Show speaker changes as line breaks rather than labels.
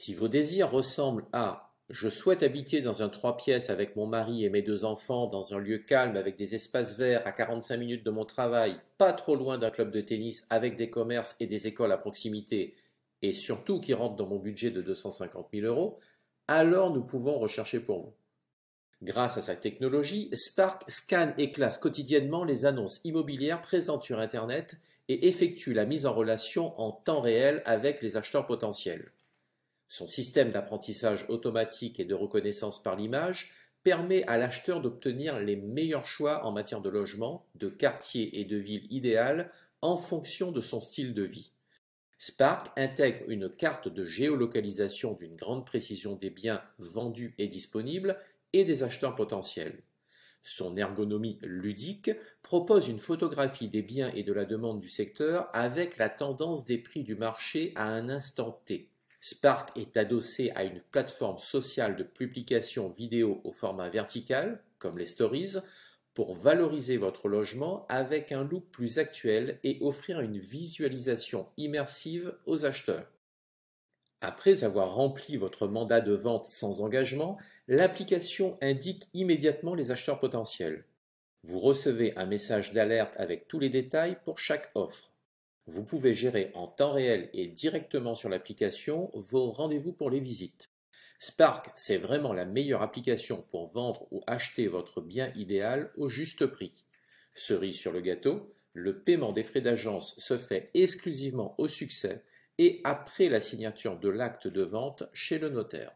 Si vos désirs ressemblent à je souhaite habiter dans un trois pièces avec mon mari et mes deux enfants, dans un lieu calme, avec des espaces verts, à 45 minutes de mon travail, pas trop loin d'un club de tennis, avec des commerces et des écoles à proximité, et surtout qui rentre dans mon budget de 250 000 euros, alors nous pouvons rechercher pour vous. Grâce à sa technologie, Spark scanne et classe quotidiennement les annonces immobilières présentes sur Internet et effectue la mise en relation en temps réel avec les acheteurs potentiels. Son système d'apprentissage automatique et de reconnaissance par l'image permet à l'acheteur d'obtenir les meilleurs choix en matière de logement, de quartier et de ville idéale en fonction de son style de vie. Spark intègre une carte de géolocalisation d'une grande précision des biens vendus et disponibles et des acheteurs potentiels. Son ergonomie ludique propose une photographie des biens et de la demande du secteur avec la tendance des prix du marché à un instant T. Spark est adossé à une plateforme sociale de publication vidéo au format vertical, comme les stories, pour valoriser votre logement avec un look plus actuel et offrir une visualisation immersive aux acheteurs. Après avoir rempli votre mandat de vente sans engagement, l'application indique immédiatement les acheteurs potentiels. Vous recevez un message d'alerte avec tous les détails pour chaque offre. Vous pouvez gérer en temps réel et directement sur l'application vos rendez-vous pour les visites. Spark, c'est vraiment la meilleure application pour vendre ou acheter votre bien idéal au juste prix. Cerise sur le gâteau, le paiement des frais d'agence se fait exclusivement au succès et après la signature de l'acte de vente chez le notaire.